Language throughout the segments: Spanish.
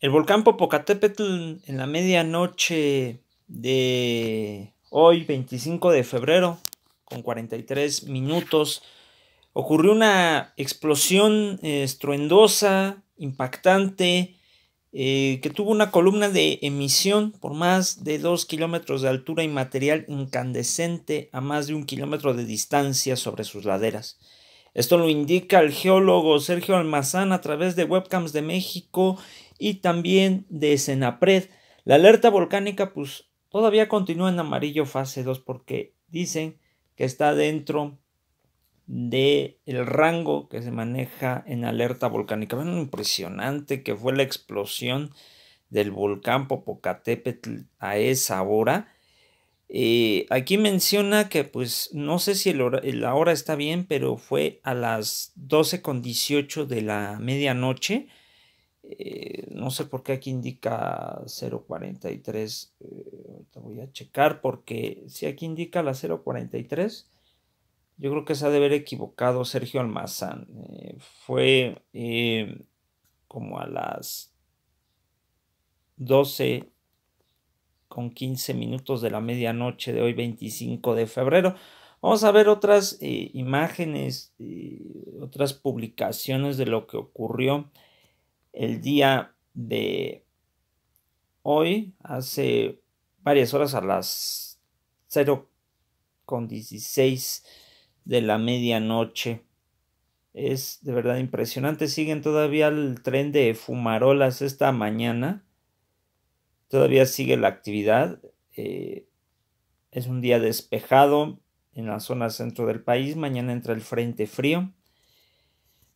El volcán Popocatépetl en la medianoche de hoy, 25 de febrero, con 43 minutos, ocurrió una explosión eh, estruendosa, impactante, eh, que tuvo una columna de emisión por más de 2 kilómetros de altura y material incandescente a más de un kilómetro de distancia sobre sus laderas. Esto lo indica el geólogo Sergio Almazán a través de webcams de México y también de Senapred. La alerta volcánica pues todavía continúa en amarillo fase 2 porque dicen que está dentro del el rango que se maneja en alerta volcánica. impresionante que fue la explosión del volcán Popocatépetl a esa hora eh, aquí menciona que pues no sé si la hora está bien, pero fue a las con 12.18 de la medianoche. Eh, no sé por qué aquí indica 0.43. Eh, te voy a checar porque si aquí indica la 0.43, yo creo que se ha de haber equivocado Sergio Almazán. Eh, fue como a las 12 con 15 minutos de la medianoche de hoy 25 de febrero. Vamos a ver otras eh, imágenes, y eh, otras publicaciones de lo que ocurrió el día de hoy, hace varias horas a las 0 con 16 de la medianoche. Es de verdad impresionante. Siguen todavía el tren de fumarolas esta mañana. Todavía sigue la actividad. Eh, es un día despejado en la zona centro del país. Mañana entra el frente frío.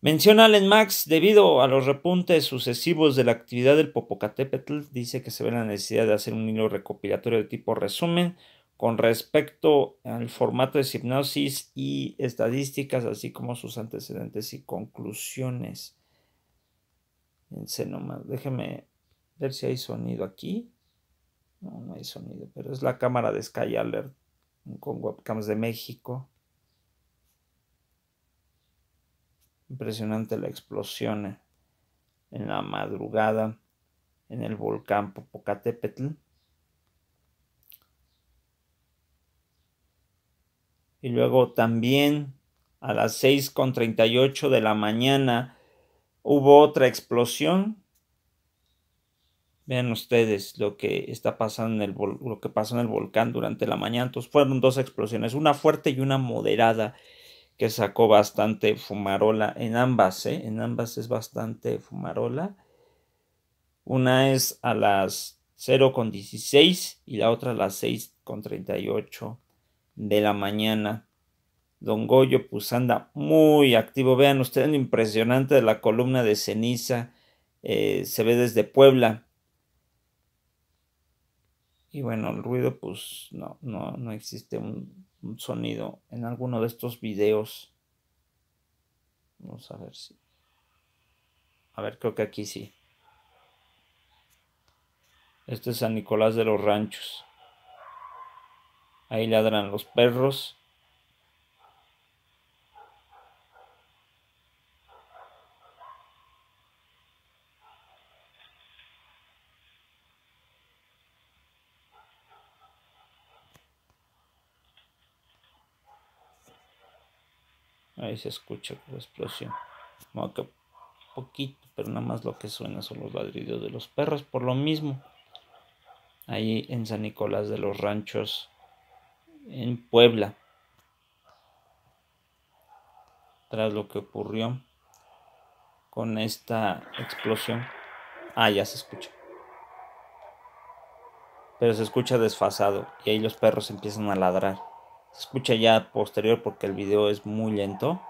Menciona Allen Max, debido a los repuntes sucesivos de la actividad del Popocatépetl, dice que se ve la necesidad de hacer un hilo recopilatorio de tipo resumen con respecto al formato de hipnosis y estadísticas, así como sus antecedentes y conclusiones. En déjeme ver si hay sonido aquí. No, no hay sonido, pero es la cámara de Sky Alert con webcams de México. Impresionante la explosión en la madrugada en el volcán Popocatépetl. Y luego también a las 6.38 de la mañana hubo otra explosión Vean ustedes lo que está pasando en el lo que en el volcán durante la mañana. Entonces fueron dos explosiones, una fuerte y una moderada, que sacó bastante fumarola en ambas, ¿eh? en ambas es bastante fumarola. Una es a las 0.16 y la otra a las 6.38 de la mañana. Don Goyo pues anda muy activo. Vean ustedes lo impresionante de la columna de ceniza. Eh, se ve desde Puebla. Y bueno, el ruido, pues no, no, existe un, un, sonido en alguno de estos videos. Vamos a ver si. A ver, creo que aquí sí. Este es San Nicolás de los Ranchos. Ahí ladran los perros. Ahí se escucha la explosión. Como poquito, pero nada más lo que suena son los ladridos de los perros, por lo mismo. Ahí en San Nicolás de los Ranchos, en Puebla. Tras lo que ocurrió con esta explosión. Ah, ya se escucha. Pero se escucha desfasado y ahí los perros empiezan a ladrar. Se escucha ya posterior porque el video es muy lento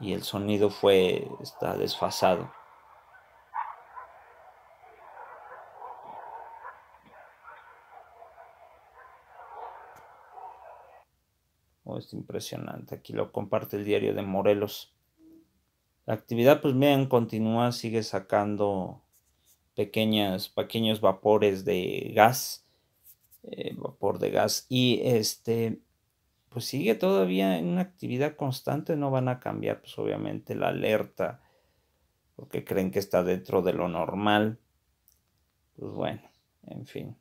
y el sonido fue está desfasado. Oh, es impresionante. Aquí lo comparte el diario de Morelos. La actividad, pues bien, continúa, sigue sacando pequeñas, pequeños vapores de gas vapor eh, de gas. Y este, pues sigue todavía en una actividad constante, no van a cambiar, pues obviamente la alerta, porque creen que está dentro de lo normal. Pues bueno, en fin.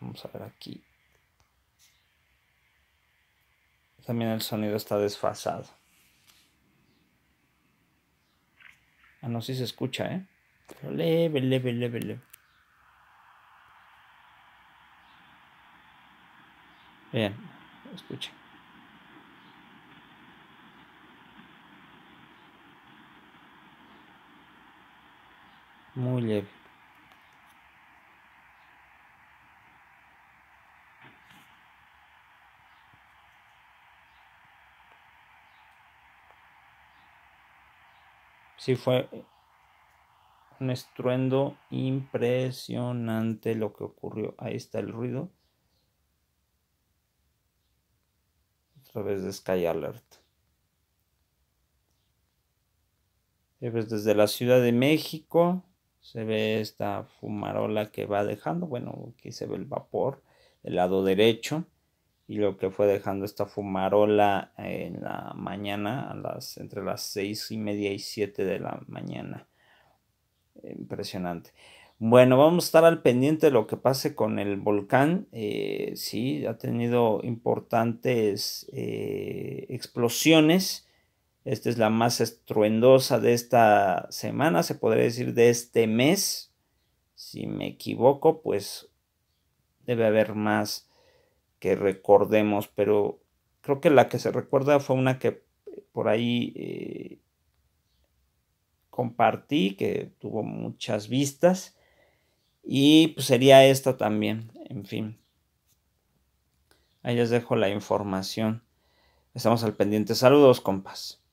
Vamos a ver aquí. También el sonido está desfasado. Ah, no, si se escucha, ¿eh? leve, leve, leve, leve. Vean, escuchen. Muy leve. Si fue un estruendo impresionante lo que ocurrió. Ahí está el ruido. A través de Sky Alert. desde la Ciudad de México se ve esta fumarola que va dejando. Bueno, aquí se ve el vapor del lado derecho y lo que fue dejando esta fumarola en la mañana, a las, entre las seis y media y siete de la mañana. Impresionante. Bueno, vamos a estar al pendiente de lo que pase con el volcán. Eh, sí, ha tenido importantes eh, explosiones. Esta es la más estruendosa de esta semana, se podría decir de este mes. Si me equivoco, pues debe haber más que recordemos, pero creo que la que se recuerda fue una que por ahí eh, compartí, que tuvo muchas vistas. Y pues sería esta también, en fin. Ahí les dejo la información. Estamos al pendiente. Saludos, compas.